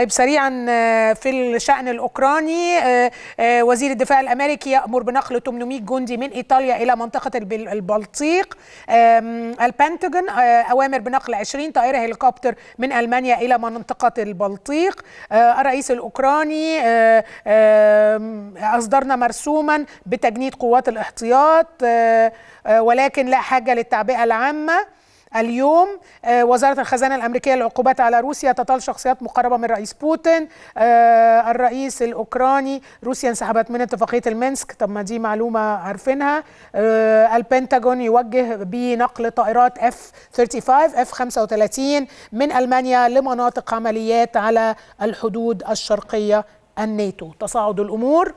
طيب سريعا آه، في الشأن الأوكراني آه، آه، وزير الدفاع الأمريكي يأمر بنقل 800 جندي من إيطاليا إلى منطقة البلطيق البنتاجون أوامر بنقل 20 طائرة هليكوبتر من ألمانيا إلى منطقة البلطيق الرئيس الأوكراني أصدرنا مرسوما بتجنيد قوات الاحتياط ولكن لا حاجة للتعبئة العامة اليوم آه، وزارة الخزانة الأمريكية العقوبات على روسيا تطال شخصيات مقربة من رئيس بوتين آه، الرئيس الأوكراني روسيا انسحبت من اتفاقية المنسك طب ما دي معلومة عارفينها آه، البنتاجون يوجه بنقل طائرات F-35 F-35 من ألمانيا لمناطق عمليات على الحدود الشرقية الناتو تصاعد الأمور